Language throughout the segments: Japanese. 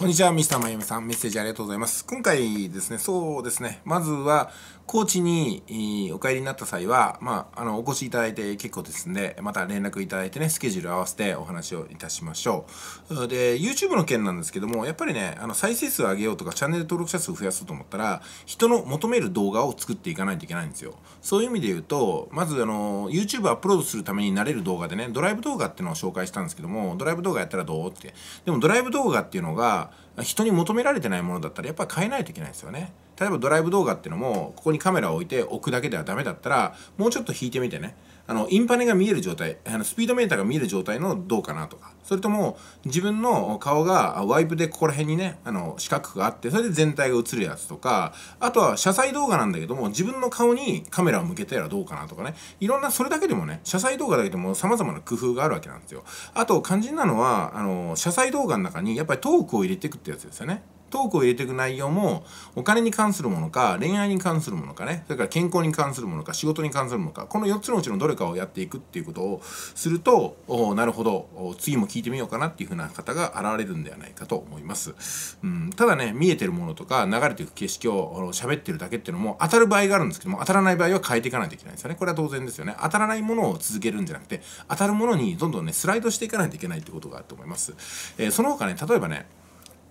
こんにちは、ミスターマイみさん。メッセージありがとうございます。今回ですね、そうですね、まずは、高知にお帰りになった際は、まあ、あの、お越しいただいて結構ですんで、また連絡いただいてね、スケジュール合わせてお話をいたしましょう。で、YouTube の件なんですけども、やっぱりね、あの、再生数を上げようとか、チャンネル登録者数を増やそうと思ったら、人の求める動画を作っていかないといけないんですよ。そういう意味で言うと、まず、あの、YouTube アップロードするためになれる動画でね、ドライブ動画っていうのを紹介したんですけども、ドライブ動画やったらどうって。でも、ドライブ動画っていうのが、が人に求められてないものだったらやっぱり変えないといけないですよね例えばドライブ動画っていうのもここにカメラを置いて置くだけではダメだったらもうちょっと引いてみてねあのインパネが見える状態あのスピードメーターが見える状態のどうかなとかそれとも自分の顔がワイプでここら辺にねあの四角があってそれで全体が映るやつとかあとは車載動画なんだけども自分の顔にカメラを向けたらどうかなとかねいろんなそれだけでもね車載動画だけでも様々な工夫があるわけなんですよあと肝心なのはあの車載動画の中にやっぱりトークを入れていくってやつですよねトークを入れていく内容もお金に関するものか恋愛に関するものかねそれから健康に関するものか仕事に関するものかこの4つのうちのどれかをやっていくっていうことをするとなるほど次も聞いてみようかなっていうふうな方が現れるんではないかと思います、うん、ただね見えてるものとか流れていく景色を喋ってるだけっていうのも当たる場合があるんですけども当たらない場合は変えていかないといけないんですよねこれは当然ですよね当たらないものを続けるんじゃなくて当たるものにどんどんねスライドしていかないといけないってことがあると思います、えー、その他ね例えばね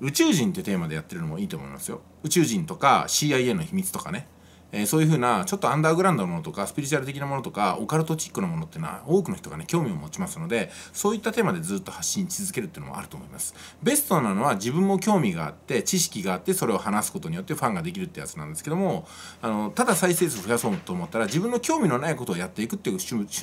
宇宙人ってテーマでやってるのもいいと思いますよ宇宙人とか CIA の秘密とかねえー、そういうふうなちょっとアンダーグラウンドのものとかスピリチュアル的なものとかオカルトチックなものっていうのは多くの人がね興味を持ちますのでそういったテーマでずっと発信し続けるっていうのもあると思いますベストなのは自分も興味があって知識があってそれを話すことによってファンができるってやつなんですけどもあのただ再生数増やそうと思ったら自分の興味のないことをやっていくっていう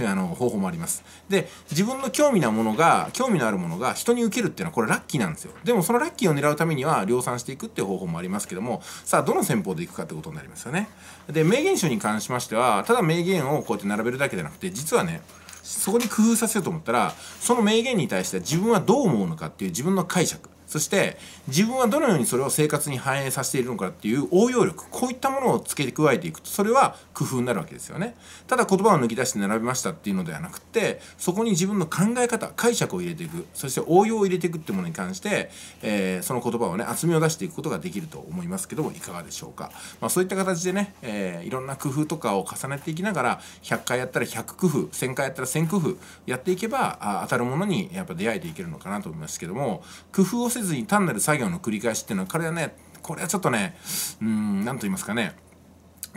あの方法もありますで自分の興味なものが興味のあるものが人に受けるっていうのはこれラッキーなんですよでもそのラッキーを狙うためには量産していくっていう方法もありますけどもさあどの戦法でいくかってことになりますよねで名言集に関しましてはただ名言をこうやって並べるだけじゃなくて実はねそこに工夫させようと思ったらその名言に対して自分はどう思うのかっていう自分の解釈そして自分はどのようにそれを生活に反映させているのかっていう応用力こういったものを付け加えていくとそれは工夫になるわけですよねただ言葉を抜き出して並べましたっていうのではなくてそこに自分の考え方解釈を入れていくそして応用を入れていくっていうものに関して、えー、その言葉をね厚みを出していくことができると思いますけどもいかがでしょうか、まあ、そういった形でね、えー、いろんな工夫とかを重ねていきながら100回やったら100工夫1000回やったら1000工夫やっていけばあ当たるものにやっぱ出会えていけるのかなと思いますけども工夫をせずに単なる作業の繰り返しっていうのは彼はねこれはちょっとねうん何と言いますかね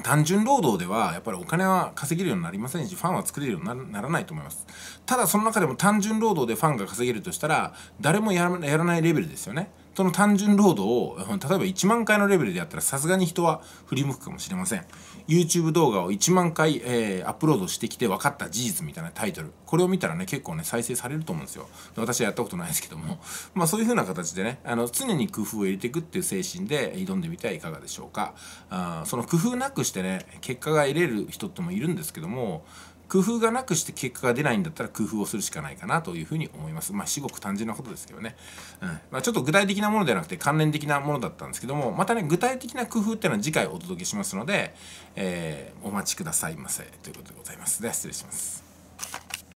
単純労働ではやっぱりお金は稼げるようになりませんしファンは作れるようにならないと思いますただその中でも単純労働でファンが稼げるとしたら誰もやらないレベルですよねその単純労働を、例えば1万回のレベルでやったらさすがに人は振り向くかもしれません。YouTube 動画を1万回、えー、アップロードしてきて分かった事実みたいなタイトル。これを見たらね、結構ね、再生されると思うんですよ。私はやったことないですけども。まあそういう風な形でね、あの、常に工夫を入れていくっていう精神で挑んでみてはいかがでしょうか。あその工夫なくしてね、結果が得れる人ってもいるんですけども、工夫がなくして結果が出ないんだったら工夫をするしかないかなというふうに思います。まあ、至極単純なことですけどね。うん。まあ、ちょっと具体的なものではなくて関連的なものだったんですけども、またね、具体的な工夫っていうのは次回お届けしますので、えー、お待ちくださいませ。ということでございますね。失礼します。